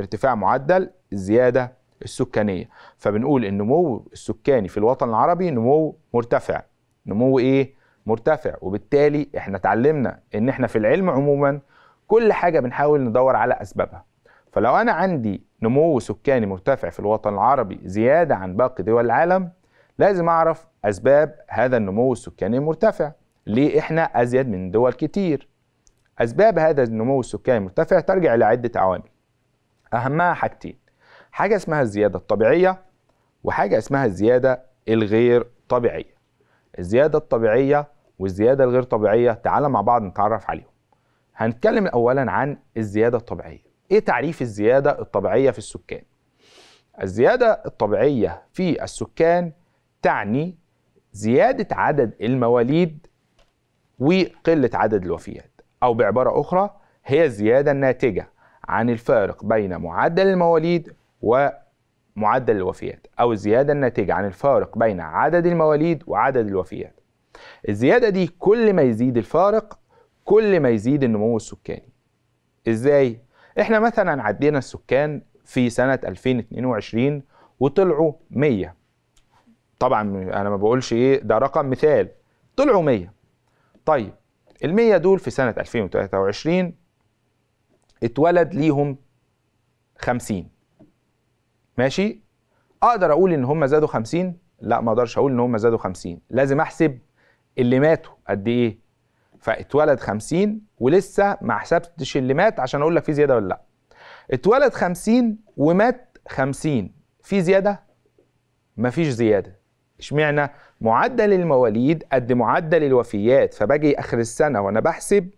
ارتفاع معدل الزيادة السكانية فبنقول النمو السكاني في الوطن العربي نمو مرتفع نمو ايه مرتفع وبالتالي احنا اتعلمنا ان احنا في العلم عموما كل حاجة بنحاول ندور على اسبابها فلو انا عندي نمو سكاني مرتفع في الوطن العربي زيادة عن باقي دول العالم لازم اعرف اسباب هذا النمو السكاني المرتفع ليه احنا ازيد من دول كتير اسباب هذا النمو السكاني المرتفع ترجع لعدة عوامل اهمها حاجتين حاجه اسمها الزياده الطبيعيه وحاجه اسمها الزياده الغير طبيعيه الزياده الطبيعيه والزياده الغير طبيعيه تعالى مع بعض نتعرف عليهم هنتكلم اولا عن الزياده الطبيعيه ايه تعريف الزياده الطبيعيه في السكان الزياده الطبيعيه في السكان تعني زياده عدد المواليد وقله عدد الوفيات او بعباره اخرى هي الزياده الناتجه عن الفارق بين معدل المواليد ومعدل الوفيات أو الزيادة الناتجة عن الفارق بين عدد المواليد وعدد الوفيات الزيادة دي كل ما يزيد الفارق كل ما يزيد النمو السكاني إزاي؟ إحنا مثلا عدينا السكان في سنة 2022 وطلعوا 100 طبعا أنا ما بقولش إيه ده رقم مثال طلعوا 100 طيب ال 100 دول في سنة 2023 اتولد ليهم خمسين ماشي اقدر اقول ان هم زادوا خمسين لا ما اقدرش اقول ان هم زادوا خمسين لازم احسب اللي ماتوا قد ايه فاتولد خمسين ولسه ما حسبتش اللي مات عشان اقول لك في زياده ولا لا اتولد خمسين ومات خمسين في زياده مفيش زياده اشمعنى معدل المواليد قد معدل الوفيات فباجي اخر السنه وانا بحسب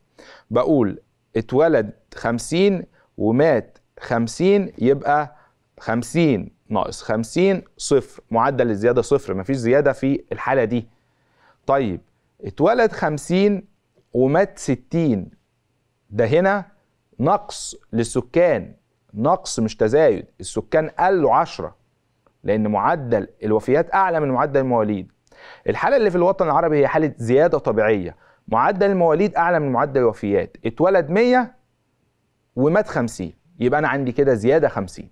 بقول اتولد 50 ومات 50 يبقى 50 ناقص 50 صفر معدل الزيادة صفر مفيش زيادة في الحالة دي طيب اتولد 50 ومات 60 ده هنا نقص للسكان نقص مش تزايد السكان قلوا 10 لأن معدل الوفيات أعلى من معدل المواليد الحالة اللي في الوطن العربي هي حالة زيادة طبيعية معدل المواليد اعلى من معدل الوفيات اتولد 100 ومات 50 يبقى انا عندي كده زياده 50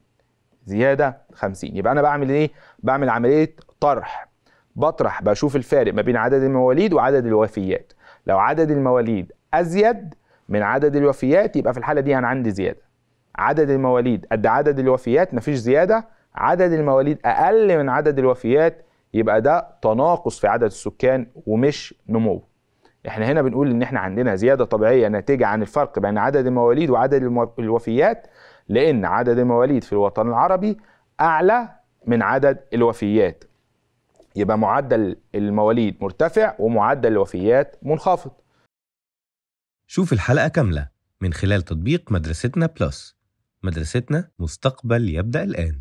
زياده 50 يبقى انا بعمل ايه بعمل عمليه طرح بطرح بشوف الفارق ما بين عدد المواليد وعدد الوفيات لو عدد المواليد ازيد من عدد الوفيات يبقى في الحاله دي انا عندي زياده عدد المواليد قد عدد الوفيات مفيش زياده عدد المواليد اقل من عدد الوفيات يبقى ده تناقص في عدد السكان ومش نمو احنا هنا بنقول ان احنا عندنا زياده طبيعيه ناتجه عن الفرق بين عدد المواليد وعدد الوفيات لان عدد المواليد في الوطن العربي اعلى من عدد الوفيات يبقى معدل المواليد مرتفع ومعدل الوفيات منخفض شوف الحلقه كامله من خلال تطبيق مدرستنا بلس مدرستنا مستقبل يبدا الان